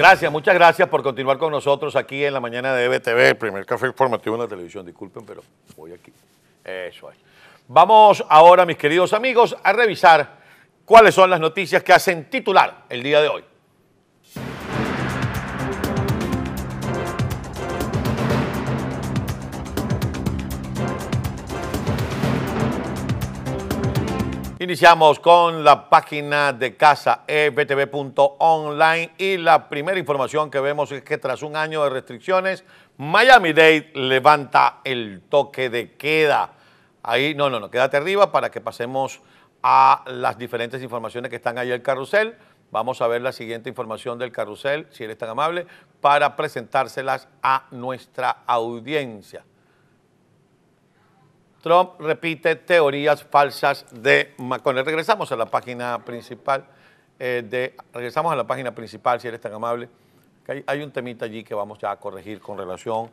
Gracias, muchas gracias por continuar con nosotros aquí en la mañana de EBTV, el primer café informativo en la televisión. Disculpen, pero voy aquí. Eso es. Vamos ahora, mis queridos amigos, a revisar cuáles son las noticias que hacen titular el día de hoy. Iniciamos con la página de casa ebtv.online y la primera información que vemos es que tras un año de restricciones, Miami-Dade levanta el toque de queda. Ahí, no, no, no, quédate arriba para que pasemos a las diferentes informaciones que están ahí en el carrusel. Vamos a ver la siguiente información del carrusel, si eres tan amable, para presentárselas a nuestra audiencia. Trump repite teorías falsas de McConnell. Regresamos a la página principal. Eh, regresamos a la página principal, si eres tan amable. hay, un temita allí que vamos a corregir con relación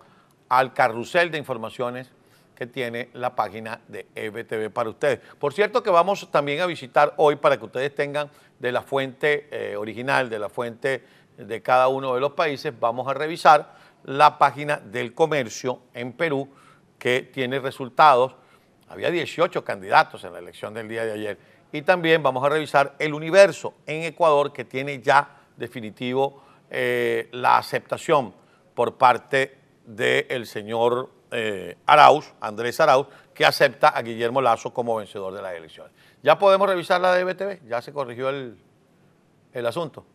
al carrusel de informaciones que tiene la página de EBTV para ustedes. Por cierto que vamos también a visitar hoy para que ustedes tengan de la fuente eh, original, de la fuente de cada uno de los países, vamos a revisar la página del comercio en Perú que tiene resultados. Había 18 candidatos en la elección del día de ayer. Y también vamos a revisar el universo en Ecuador que tiene ya definitivo eh, la aceptación por parte del señor eh, Arauz, Andrés Arauz, que acepta a Guillermo Lazo como vencedor de las elecciones. Ya podemos revisar la de ya se corrigió el, el asunto.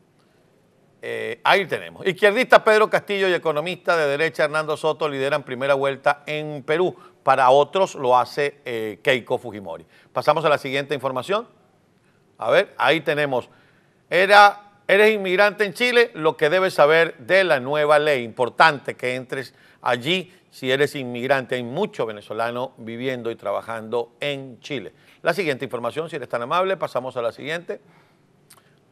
Eh, ahí tenemos. Izquierdista Pedro Castillo y economista de derecha Hernando Soto lideran primera vuelta en Perú. Para otros lo hace eh, Keiko Fujimori. Pasamos a la siguiente información. A ver, ahí tenemos. Era, eres inmigrante en Chile, lo que debes saber de la nueva ley. Importante que entres allí si eres inmigrante. Hay muchos venezolanos viviendo y trabajando en Chile. La siguiente información, si eres tan amable, pasamos a la siguiente.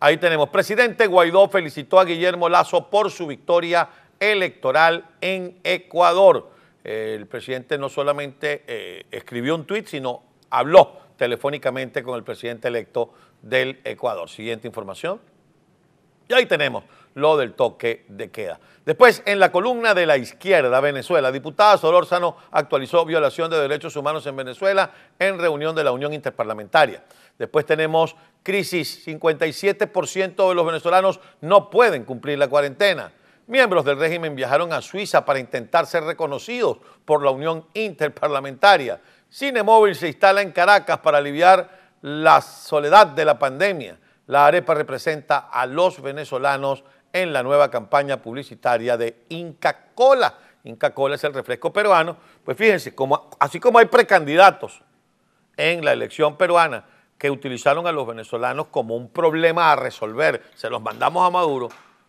Ahí tenemos. Presidente Guaidó felicitó a Guillermo Lazo por su victoria electoral en Ecuador. el presidente no solamente eh, escribió un tuit, sino habló telefónicamente con el presidente electo del Ecuador. Siguiente información. Y ahí tenemos lo del toque de queda. Después, en la columna de la izquierda, Venezuela, diputada Solórzano actualizó violación de derechos humanos en Venezuela en reunión de la Unión Interparlamentaria. Después tenemos crisis, 57% de los venezolanos no pueden cumplir la cuarentena. Miembros del régimen viajaron a Suiza para intentar ser reconocidos por la Unión Interparlamentaria. Cinemóvil se instala en Caracas para aliviar la soledad de la pandemia. La arepa representa a los venezolanos en la nueva campaña publicitaria de Inca Cola. Inca Cola es el refresco peruano. Pues fíjense, como, así como hay precandidatos en la elección peruana, que utilizaron a los venezolanos como un problema a resolver, se los mandamos a Maduro,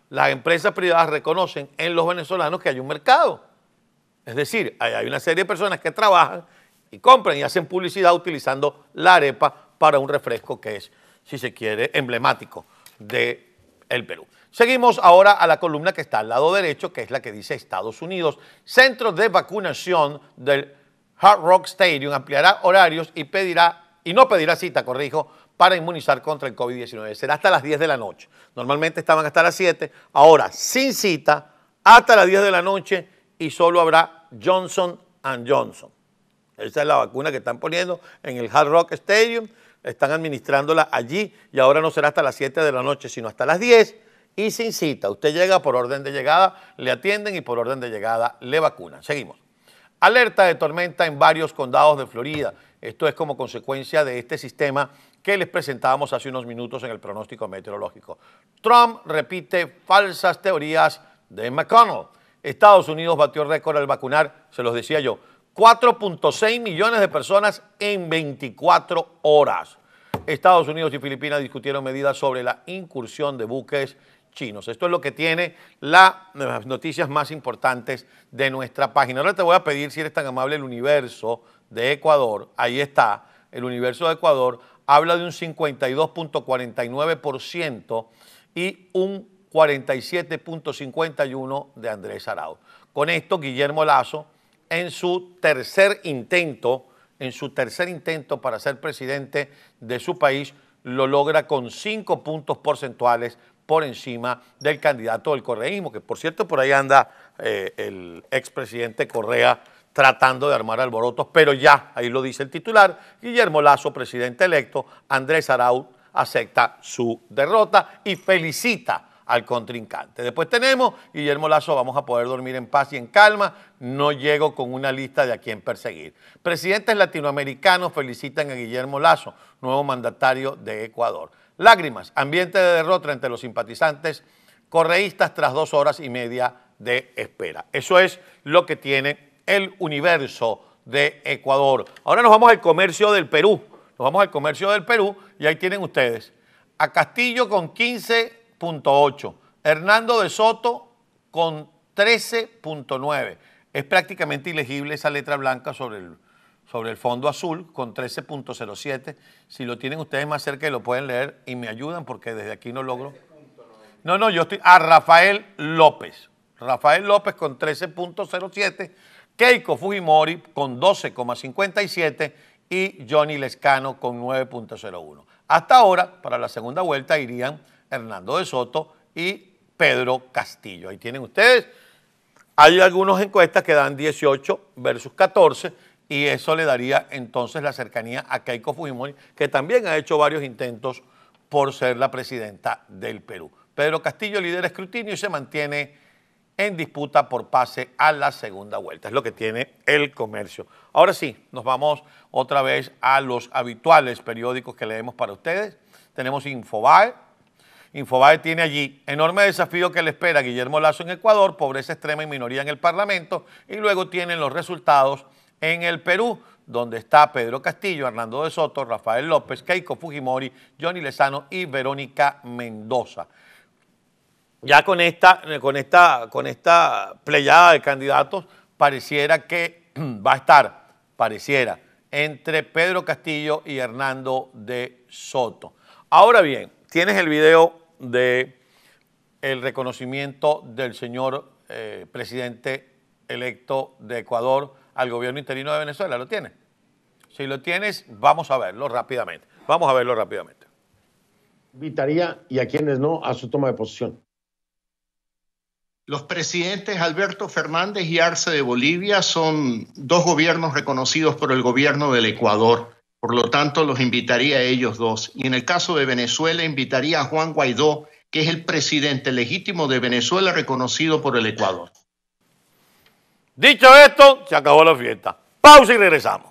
las empresas privadas reconocen en los venezolanos que hay un mercado. Es decir, hay una serie de personas que trabajan y compran y hacen publicidad utilizando la arepa para un refresco que es, si se quiere, emblemático del el Perú. Seguimos ahora a la columna que está al lado derecho, que es la que dice Estados Unidos. Centro de vacunación del Hard Rock Stadium ampliará horarios y pedirá y no pedirá cita, corrijo, para inmunizar contra el COVID-19. Será hasta las 10 de la noche. Normalmente estaban hasta las 7, ahora sin cita, hasta las 10 de la noche y solo habrá Johnson Johnson. Esa es la vacuna que están poniendo en el Hard Rock Stadium, están administrándola allí y ahora no será hasta las 7 de la noche, sino hasta las 10 y sin cita. Usted llega por orden de llegada, le atienden y por orden de llegada le vacunan. Seguimos. Alerta de tormenta en varios condados de Florida. Esto es como consecuencia de este sistema que les presentábamos hace unos minutos en el pronóstico meteorológico. Trump repite falsas teorías de McConnell. Estados Unidos batió récord al vacunar, se los decía yo, 4.6 millones de personas en 24 horas. Estados Unidos y Filipinas discutieron medidas sobre la incursión de buques chinos. Esto es lo que tiene las noticias más importantes de nuestra página. Ahora te voy a pedir, si eres tan amable, el universo de Ecuador, ahí está, el universo de Ecuador, habla de un 52.49% y un 47.51% de Andrés Arau. Con esto, Guillermo Lazo, en su tercer intento, en su tercer intento para ser presidente de su país, lo logra con 5 puntos porcentuales por encima del candidato del correísmo, que por cierto por ahí anda eh, el expresidente Correa tratando de armar alborotos, pero ya, ahí lo dice el titular, Guillermo Lazo, presidente electo, Andrés Arauz acepta su derrota y felicita al contrincante. Después tenemos Guillermo Lazo, vamos a poder dormir en paz y en calma, no llego con una lista de a quién perseguir. Presidentes latinoamericanos felicitan a Guillermo Lazo, nuevo mandatario de Ecuador. Lágrimas, ambiente de derrota entre los simpatizantes correístas tras dos horas y media de espera. Eso es lo que tiene el universo de Ecuador. Ahora nos vamos al comercio del Perú. Nos vamos al comercio del Perú y ahí tienen ustedes. A Castillo con 15.8. Hernando de Soto con 13.9. Es prácticamente ilegible esa letra blanca sobre el, sobre el fondo azul con 13.07. Si lo tienen ustedes más cerca y lo pueden leer y me ayudan porque desde aquí no logro. No, no, yo estoy a Rafael López. Rafael López con 13.07 Keiko Fujimori con 12,57 y Johnny Lescano con 9,01. Hasta ahora, para la segunda vuelta, irían Hernando de Soto y Pedro Castillo. Ahí tienen ustedes. Hay algunas encuestas que dan 18 versus 14 y eso le daría entonces la cercanía a Keiko Fujimori, que también ha hecho varios intentos por ser la presidenta del Perú. Pedro Castillo lidera escrutinio y se mantiene en disputa por pase a la segunda vuelta. Es lo que tiene el comercio. Ahora sí, nos vamos otra vez a los habituales periódicos que leemos para ustedes. Tenemos Infobae. Infobae tiene allí enorme desafío que le espera Guillermo Lazo en Ecuador, pobreza extrema y minoría en el Parlamento, y luego tienen los resultados en el Perú, donde está Pedro Castillo, Hernando de Soto, Rafael López, Keiko Fujimori, Johnny Lezano y Verónica Mendoza ya con esta, con esta, con esta pleyada de candidatos, pareciera que va a estar, pareciera, entre Pedro Castillo y Hernando de Soto. Ahora bien, tienes el video de el reconocimiento del señor eh, presidente electo de Ecuador al gobierno interino de Venezuela. ¿Lo tienes? Si lo tienes, vamos a verlo rápidamente. Vamos a verlo rápidamente. Invitaría, y a quienes no, a su toma de posición. Los presidentes Alberto Fernández y Arce de Bolivia son dos gobiernos reconocidos por el gobierno del Ecuador. Por lo tanto, los invitaría a ellos dos. Y en el caso de Venezuela, invitaría a Juan Guaidó, que es el presidente legítimo de Venezuela reconocido por el Ecuador. Dicho esto, se acabó la fiesta. Pausa y regresamos.